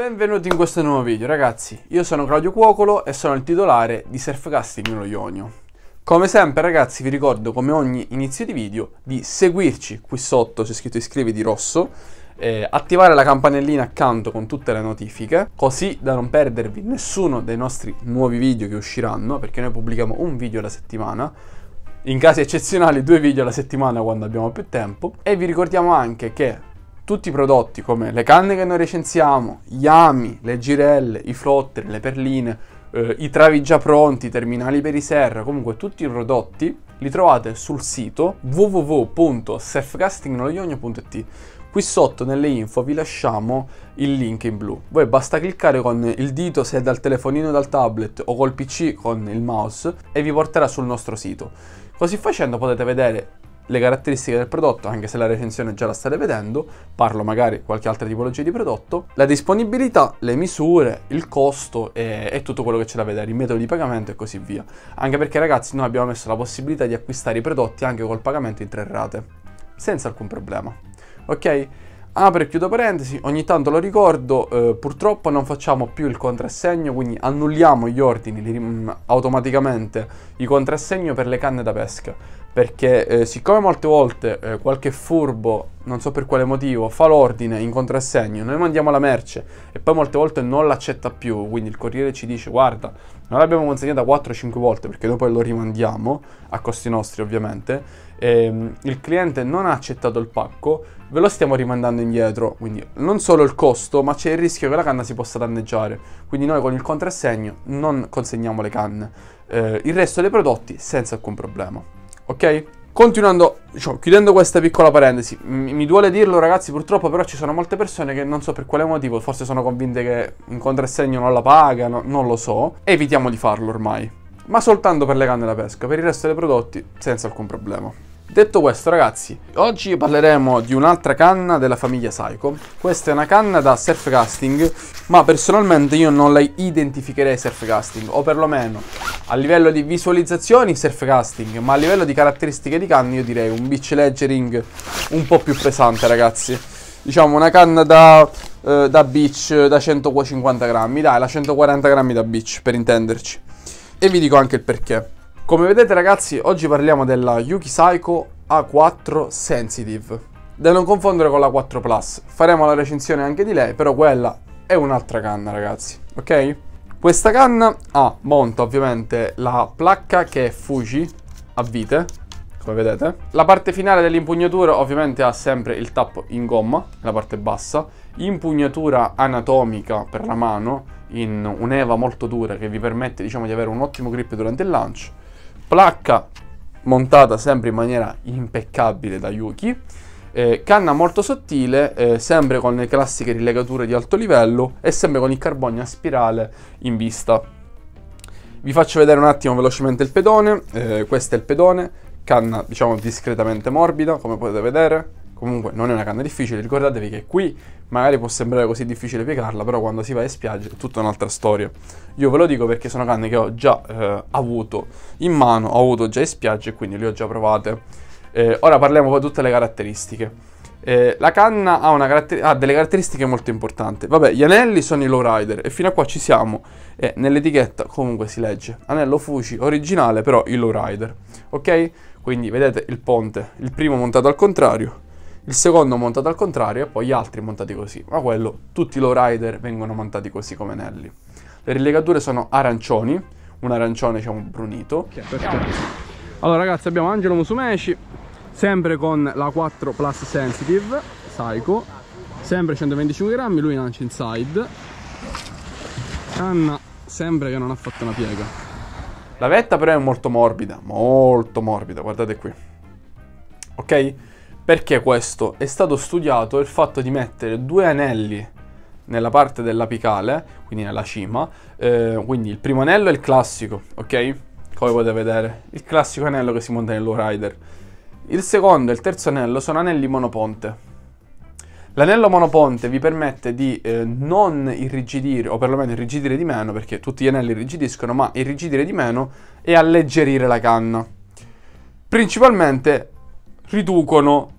Benvenuti in questo nuovo video ragazzi, io sono Claudio Cuocolo e sono il titolare di Surfcasting Lo Ionio. Come sempre ragazzi vi ricordo come ogni inizio di video di seguirci qui sotto, c'è scritto iscriviti rosso, eh, attivare la campanellina accanto con tutte le notifiche così da non perdervi nessuno dei nostri nuovi video che usciranno perché noi pubblichiamo un video alla settimana in casi eccezionali due video alla settimana quando abbiamo più tempo e vi ricordiamo anche che tutti i prodotti come le canne che noi recensiamo, gli ami, le girelle, i flotter, le perline, eh, i travi già pronti, i terminali per i serra, comunque tutti i prodotti li trovate sul sito www.surfcastingnologogno.it Qui sotto nelle info vi lasciamo il link in blu. Voi basta cliccare con il dito se dal telefonino o dal tablet o col PC con il mouse e vi porterà sul nostro sito. Così facendo potete vedere le caratteristiche del prodotto, anche se la recensione già la state vedendo, parlo magari di qualche altra tipologia di prodotto, la disponibilità, le misure, il costo e, e tutto quello che c'è da vedere, il metodo di pagamento e così via. Anche perché ragazzi noi abbiamo messo la possibilità di acquistare i prodotti anche col pagamento in tre rate, senza alcun problema. Ok? Apro ah, e chiudo parentesi, ogni tanto lo ricordo, eh, purtroppo non facciamo più il contrassegno, quindi annulliamo gli ordini li, automaticamente, i contrassegno per le canne da pesca perché eh, siccome molte volte eh, qualche furbo, non so per quale motivo, fa l'ordine in contrassegno, noi mandiamo la merce e poi molte volte non l'accetta più, quindi il corriere ci dice guarda, noi l'abbiamo consegnata 4-5 volte perché noi poi lo rimandiamo, a costi nostri ovviamente, e, ehm, il cliente non ha accettato il pacco, ve lo stiamo rimandando indietro, quindi non solo il costo, ma c'è il rischio che la canna si possa danneggiare, quindi noi con il contrassegno non consegniamo le canne, eh, il resto dei prodotti senza alcun problema ok? Continuando, diciamo, chiudendo questa piccola parentesi, mi, mi duole dirlo ragazzi, purtroppo però ci sono molte persone che non so per quale motivo, forse sono convinte che un contrassegno non la pagano, non lo so, evitiamo di farlo ormai, ma soltanto per le canne da pesca, per il resto dei prodotti senza alcun problema. Detto questo ragazzi, oggi parleremo di un'altra canna della famiglia Saiko. Questa è una canna da surf casting, ma personalmente io non la identificherei surf casting, o perlomeno a livello di visualizzazioni surf casting, ma a livello di caratteristiche di canna io direi un beach ledgering un po' più pesante ragazzi. Diciamo una canna da, eh, da beach da 150 grammi, dai la 140 grammi da beach per intenderci. E vi dico anche il perché. Come vedete ragazzi, oggi parliamo della Yuki Saiko A4 Sensitive, da non confondere con la 4 Plus. Faremo la recensione anche di lei, però quella è un'altra canna ragazzi, ok? Questa canna ha, monta ovviamente la placca che è Fuji a vite, come vedete. La parte finale dell'impugnatura ovviamente ha sempre il tappo in gomma, la parte bassa, impugnatura anatomica per la mano in un'eva molto dura che vi permette diciamo di avere un ottimo grip durante il lancio placca montata sempre in maniera impeccabile da Yuki, eh, canna molto sottile, eh, sempre con le classiche rilegature di alto livello e sempre con il carbonio a spirale in vista. Vi faccio vedere un attimo velocemente il pedone, eh, questo è il pedone, canna diciamo discretamente morbida come potete vedere, Comunque non è una canna difficile, ricordatevi che qui magari può sembrare così difficile piegarla, però quando si va in spiaggia è tutta un'altra storia. Io ve lo dico perché sono canne che ho già eh, avuto in mano, ho avuto già in spiaggia e quindi le ho già provate. Eh, ora parliamo di tutte le caratteristiche. Eh, la canna ha, caratter ha, delle caratteristiche molto importanti. Vabbè, gli anelli sono i lowrider e fino a qua ci siamo. E nell'etichetta comunque si legge anello Fuci originale, però i lowrider. Ok? Quindi vedete il ponte, il primo montato al contrario il secondo montato al contrario e poi gli altri montati così, ma quello tutti i lowrider vengono montati così come anelli. Le rilegature sono arancioni, un arancione c'è un brunito. Allora ragazzi abbiamo Angelo Musumeci, sempre con la 4 Plus Sensitive, Psycho, sempre 125 grammi, lui lancia inside. Anna, sembra che non ha fatto una piega. La vetta però è molto morbida, molto morbida, guardate qui. Ok? Perché questo? È stato studiato il fatto di mettere due anelli nella parte dell'apicale, quindi nella cima, eh, quindi il primo anello è il classico, ok? Come potete vedere, il classico anello che si monta nel rider. Il secondo e il terzo anello sono anelli monoponte. L'anello monoponte vi permette di eh, non irrigidire, o perlomeno irrigidire di meno, perché tutti gli anelli irrigidiscono, ma irrigidire di meno e alleggerire la canna. Principalmente riducono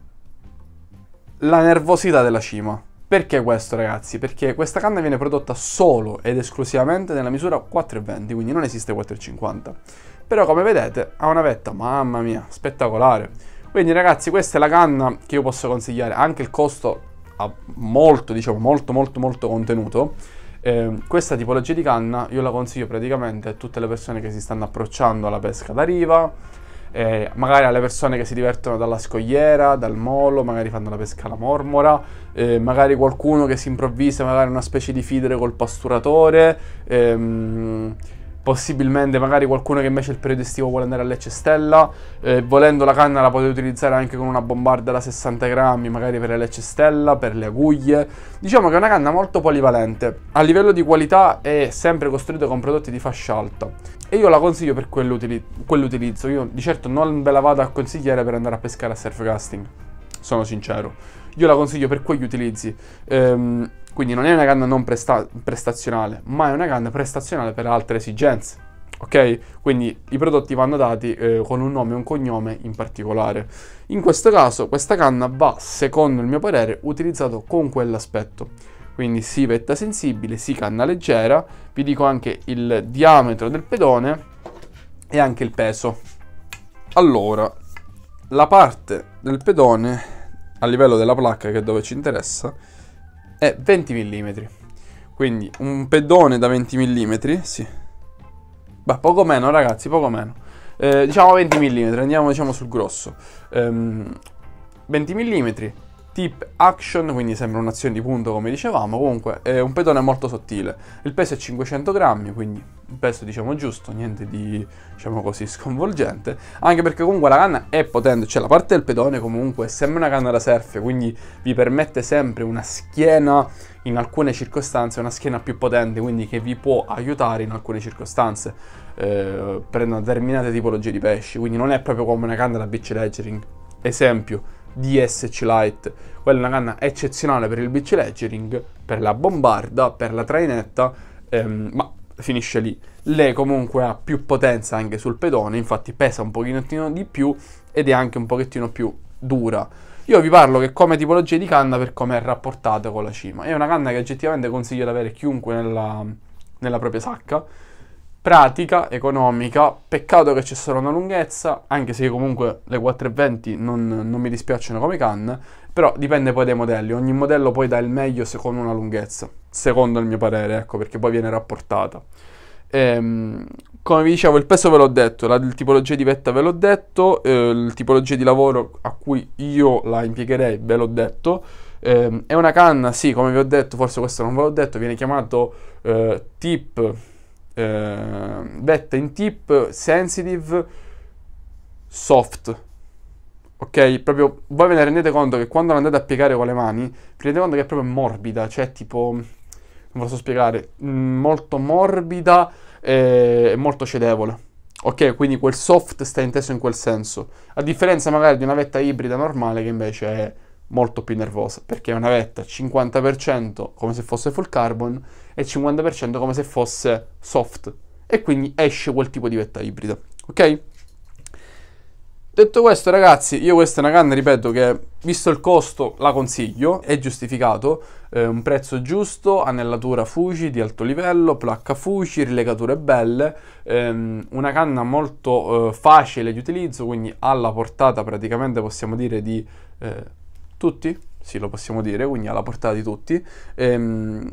la nervosità della cima. Perché questo ragazzi? Perché questa canna viene prodotta solo ed esclusivamente nella misura 4,20, quindi non esiste 4,50. Però come vedete ha una vetta, mamma mia, spettacolare. Quindi ragazzi questa è la canna che io posso consigliare, anche il costo ha molto, diciamo, molto molto molto contenuto. Eh, questa tipologia di canna io la consiglio praticamente a tutte le persone che si stanno approcciando alla pesca da riva, eh, magari alle persone che si divertono dalla scogliera, dal molo, magari fanno la pesca alla mormora, eh, magari qualcuno che si improvvisa magari una specie di fidere col pasturatore, ehm, possibilmente magari qualcuno che invece il periodo estivo vuole andare a Lecce eh, volendo la canna la potete utilizzare anche con una bombarda da 60 grammi, magari per le Lecce per le aguglie. Diciamo che è una canna molto polivalente, a livello di qualità è sempre costruita con prodotti di fascia alta. E io la consiglio per quell'utilizzo. Io di certo non ve la vado a consigliare per andare a pescare a surfcasting. Sono sincero. Io la consiglio per quegli utilizzi. Ehm, quindi non è una canna non presta prestazionale, ma è una canna prestazionale per altre esigenze. Ok? Quindi i prodotti vanno dati eh, con un nome e un cognome in particolare. In questo caso, questa canna va, secondo il mio parere, utilizzata con quell'aspetto quindi sì vetta sensibile, sì canna leggera, vi dico anche il diametro del pedone e anche il peso. Allora, la parte del pedone a livello della placca che è dove ci interessa è 20 mm. Quindi un pedone da 20 mm, sì. Beh, poco meno ragazzi, poco meno. Eh, diciamo 20 mm, andiamo diciamo sul grosso. Um, 20 mm tip action, quindi sembra un'azione di punto come dicevamo, comunque è eh, un pedone molto sottile. Il peso è 500 grammi, quindi un peso diciamo giusto, niente di diciamo così sconvolgente, anche perché comunque la canna è potente, cioè la parte del pedone comunque è sempre una canna da surf, quindi vi permette sempre una schiena in alcune circostanze, una schiena più potente, quindi che vi può aiutare in alcune circostanze eh, per determinate tipologie di pesci, quindi non è proprio come una canna da beach leggering. Esempio, DSC Lite. Quella è una canna eccezionale per il beach leggering, per la bombarda, per la trainetta, ehm, ma finisce lì. Lei comunque ha più potenza anche sul pedone, infatti pesa un pochettino di più ed è anche un pochettino più dura. Io vi parlo che come tipologia di canna per come è rapportata con la cima. È una canna che oggettivamente consiglio di avere chiunque nella, nella propria sacca pratica, economica, peccato che c'è solo una lunghezza, anche se comunque le 420 non, non mi dispiacciono come canne, però dipende poi dai modelli, ogni modello poi dà il meglio secondo una lunghezza, secondo il mio parere, ecco, perché poi viene rapportata. Ehm, come vi dicevo, il peso ve l'ho detto, la tipologia di vetta ve l'ho detto, eh, la tipologia di lavoro a cui io la impiegherei ve l'ho detto. Eh, è una canna, sì, come vi ho detto, forse questo non ve l'ho detto, viene chiamato eh, tip eh, detta in tip sensitive soft. Ok, proprio voi ve ne rendete conto che quando la andate a piegare con le mani, vi rendete conto che è proprio morbida, cioè tipo, non posso spiegare, mm, molto morbida e molto cedevole. Ok, quindi quel soft sta inteso in quel senso, a differenza magari di una vetta ibrida normale che invece è molto più nervosa, perché è una vetta 50% come se fosse full carbon e 50% come se fosse soft, e quindi esce quel tipo di vetta ibrida, ok? Detto questo, ragazzi, io questa è una canna, ripeto, che visto il costo la consiglio, è giustificato, eh, un prezzo giusto, anellatura Fuji di alto livello, placca Fuji, rilegature belle, ehm, una canna molto eh, facile di utilizzo, quindi alla portata praticamente possiamo dire di eh, tutti? Sì, lo possiamo dire, quindi alla portata di tutti. Ehm,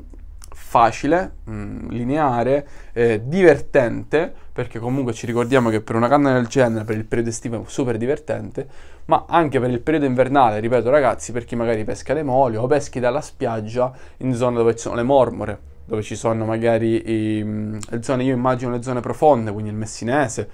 facile, mh, mm, lineare, eh, divertente, perché comunque ci ricordiamo che per una canna del genere, per il periodo estivo è super divertente, ma anche per il periodo invernale, ripeto ragazzi, per chi magari pesca le moli o peschi dalla spiaggia in zone dove ci sono le mormore, dove ci sono magari i, mm, le zone, io immagino le zone profonde, quindi il messinese,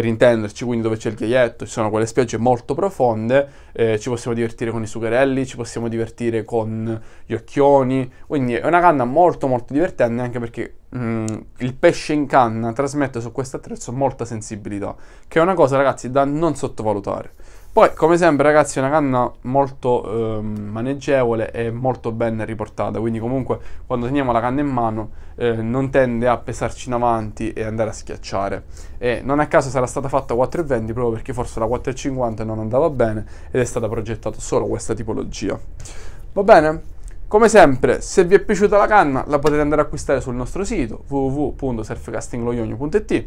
per intenderci, quindi dove c'è il ghiaietto, ci sono quelle spiagge molto profonde, eh, ci possiamo divertire con i sugherelli, ci possiamo divertire con gli occhioni, quindi è una canna molto molto divertente anche perché mh, mm, il pesce in canna trasmette su questo attrezzo molta sensibilità, che è una cosa ragazzi da non sottovalutare. Poi, come sempre, ragazzi, è una canna molto eh, maneggevole e molto ben riportata. Quindi, comunque, quando teniamo la canna in mano, eh, non tende a pesarci in avanti e andare a schiacciare. E non a caso sarà stata fatta 4,20 proprio perché forse la 4,50 non andava bene ed è stata progettata solo questa tipologia. Va bene? Come sempre, se vi è piaciuta la canna, la potete andare a acquistare sul nostro sito www.surfcastingloionio.it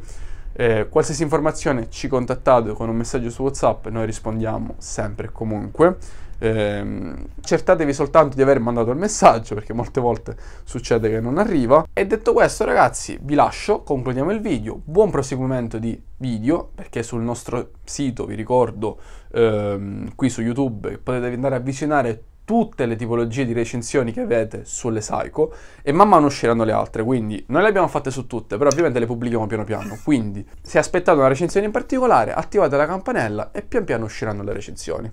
eh, qualsiasi informazione ci contattate con un messaggio su WhatsApp, noi rispondiamo sempre e comunque. Eh, certatevi soltanto di aver mandato il messaggio perché molte volte succede che non arriva. E detto questo, ragazzi, vi lascio, concludiamo il video. Buon proseguimento di video perché sul nostro sito, vi ricordo, ehm, qui su YouTube potete andare a avvicinare tutte le tipologie di recensioni che avete sulle Psycho e man mano usciranno le altre, quindi noi le abbiamo fatte su tutte, però ovviamente le pubblichiamo piano piano, quindi se aspettate una recensione in particolare attivate la campanella e pian piano usciranno le recensioni.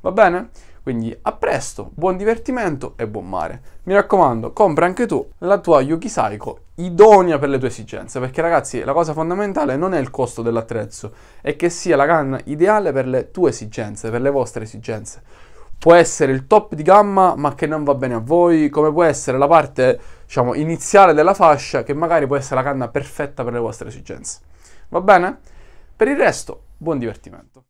Va bene? Quindi a presto, buon divertimento e buon mare. Mi raccomando, compra anche tu la tua Yuki Saiko idonea per le tue esigenze, perché ragazzi la cosa fondamentale non è il costo dell'attrezzo, è che sia la canna ideale per le tue esigenze, per le vostre esigenze può essere il top di gamma ma che non va bene a voi, come può essere la parte diciamo, iniziale della fascia che magari può essere la canna perfetta per le vostre esigenze. Va bene? Per il resto, buon divertimento.